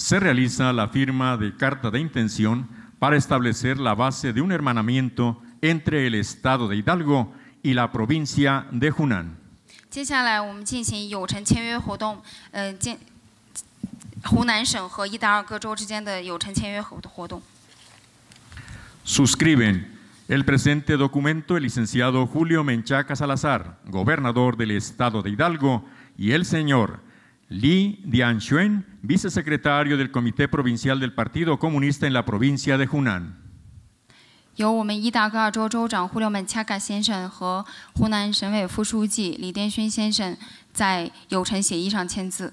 se realiza la firma de carta de intención para establecer la base de un hermanamiento entre el Estado de Hidalgo y la provincia de Hunan. Suscriben el presente documento el licenciado Julio Menchaca Salazar, gobernador del Estado de Hidalgo, y el señor Li Dianxuan, vicesecretario del Comité Provincial del Partido Comunista en la provincia de Hunan. 由我们伊达戈尔州州长胡廖曼恰嘎先生和湖南省委副书记李殿勋先生在有成协议上签字。